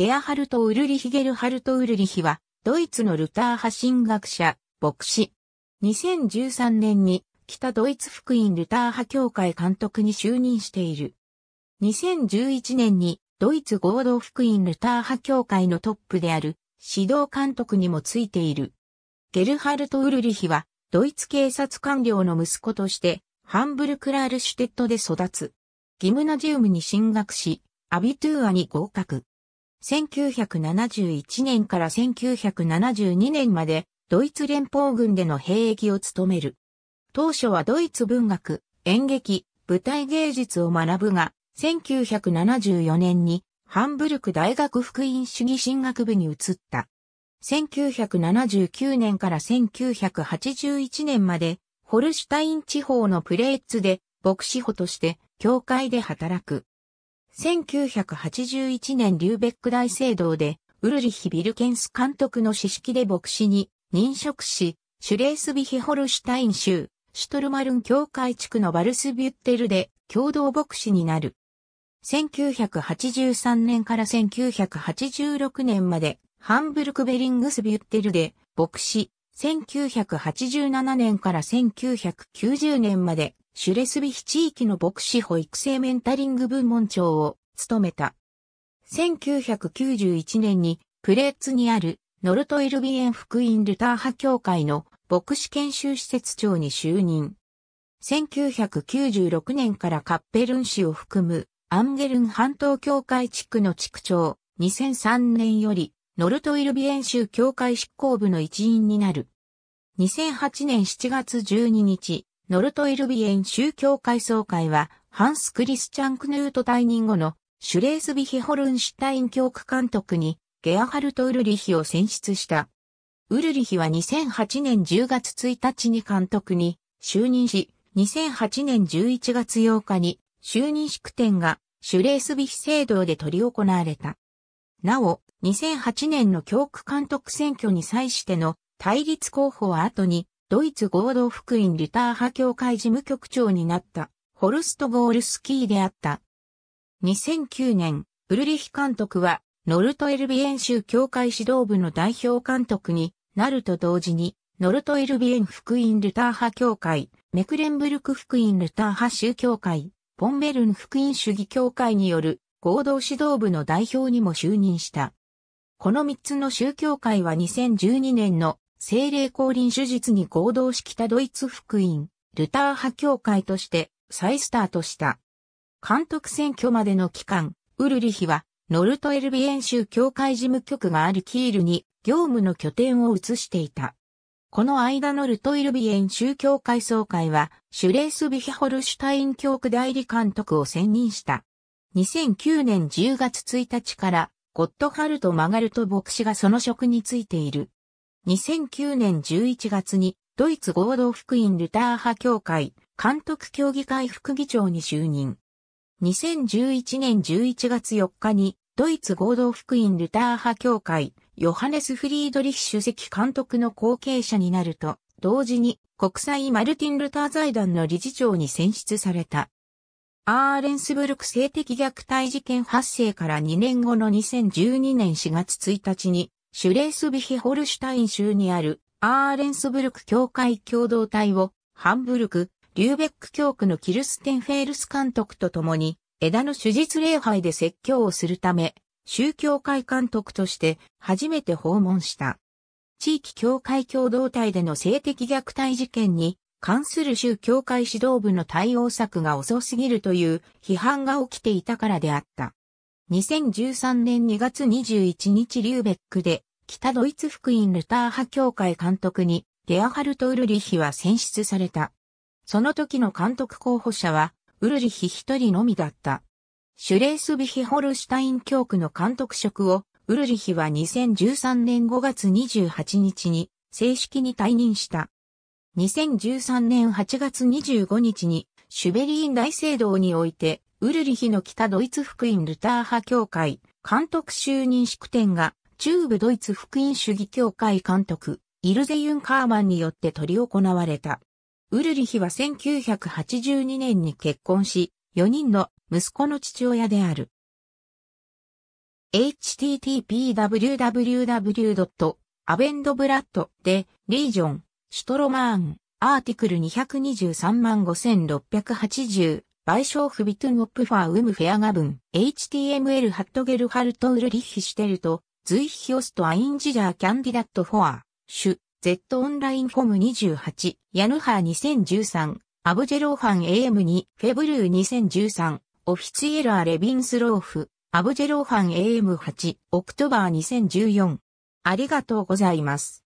ゲアハルト・ウルリヒ・ゲルハルト・ウルリヒは、ドイツのルター派神学者、牧師。2013年に、北ドイツ福音ルター派協会監督に就任している。2011年に、ドイツ合同福音ルター派協会のトップである、指導監督にもついている。ゲルハルト・ウルリヒは、ドイツ警察官僚の息子として、ハンブルクラールシュテットで育つ。ギムナジウムに進学し、アビトゥーアに合格。1971年から1972年までドイツ連邦軍での兵役を務める。当初はドイツ文学、演劇、舞台芸術を学ぶが、1974年にハンブルク大学福音主義進学部に移った。1979年から1981年まで、ホルシュタイン地方のプレーツで、牧師補として、教会で働く。1981年リューベック大聖堂で、ウルリヒ・ビルケンス監督の指式で牧師に任職し、シュレースビヒホルシュタイン州、シュトルマルン教会地区のバルスビュッテルで共同牧師になる。1983年から1986年までハンブルクベリングスビュッテルで牧師、1987年から1990年までシュレスビヒ地域の牧師保育生メンタリング部門長を務めた。1991年にプレーツにあるノルトイルビエン福音ルター派協会の牧師研修施設長に就任。1996年からカッペルン市を含むアンゲルン半島協会地区の地区長、2003年よりノルトイルビエン州協会執行部の一員になる。2008年7月12日、ノルトイルビエン宗教会総会は、ハンス・クリスチャン・クヌート退任後のシュレースビヒホルンシュタイン教区監督にゲアハルト・ウルリヒを選出した。ウルリヒは2008年10月1日に監督に就任し、2008年11月8日に就任式典がシュレースビヒ制度で取り行われた。なお、2008年の教区監督選挙に際しての対立候補は後にドイツ合同福音リター派協会事務局長になったホルスト・ゴールスキーであった。2009年、ウルリヒ監督はノルトエルビエン州教会指導部の代表監督になると同時に、ノルトエルビエン福音ルター派協会、メクレンブルク福音ルター派宗教会、ポンベルン福音主義協会による合同指導部の代表にも就任した。この3つの宗教会は2012年の精霊降臨手術に合同したドイツ福音、ルター派教会として再スタートした。監督選挙までの期間、ウルリヒは、ノルトエルビエン州教会事務局があるキールに業務の拠点を移していた。この間ノルトエルビエン州教会総会は、シュレースビヒホルシュタイン教区代理監督を選任した。2009年10月1日から、ゴッドハルト・マガルト牧師がその職についている。2009年11月にドイツ合同福音ルター派協会監督協議会副議長に就任。2011年11月4日にドイツ合同福音ルター派協会ヨハネス・フリードリッシュ席監督の後継者になると同時に国際マルティン・ルター財団の理事長に選出された。アーレンスブルク性的虐待事件発生から2年後の2012年4月1日にシュレースビヒホルシュタイン州にあるアーレンスブルク教会共同体をハンブルク、リューベック教区のキルステンフェールス監督と共に枝の手術礼拝で説教をするため宗教会監督として初めて訪問した。地域教会共同体での性的虐待事件に関する宗教会指導部の対応策が遅すぎるという批判が起きていたからであった。2013年2月21日リューベックで、北ドイツ福音ルター派協会監督に、ゲアハルト・ウルリヒは選出された。その時の監督候補者は、ウルリヒ一人のみだった。シュレースビヒホルシュタイン教区の監督職を、ウルリヒは2013年5月28日に正式に退任した。2013年8月25日にシュベリーン大聖堂においてウルリヒの北ドイツ福音ルター派協会、監督就任式典が、中部ドイツ福音主義協会監督、イルゼ・ユンカーマンによって執り行われた。ウルリヒは1982年に結婚し、4人の息子の父親である。http://www.avendblatt で、リージョン、シュトロマーン、アーティクル2235680、ョーフビトゥンオップファーウムフェアガブン、HTML ハットゲルハルトウルリッヒシテルト、ズイヒオストアインジジャーキャンディダットフォア、シュ、Z オンラインフォム28、ヤヌハー2013、アブジェローファン AM2、フェブルー2013、オフィツィエラーレビンスローフ、アブジェローファン AM8、オクトバー2014。ありがとうございます。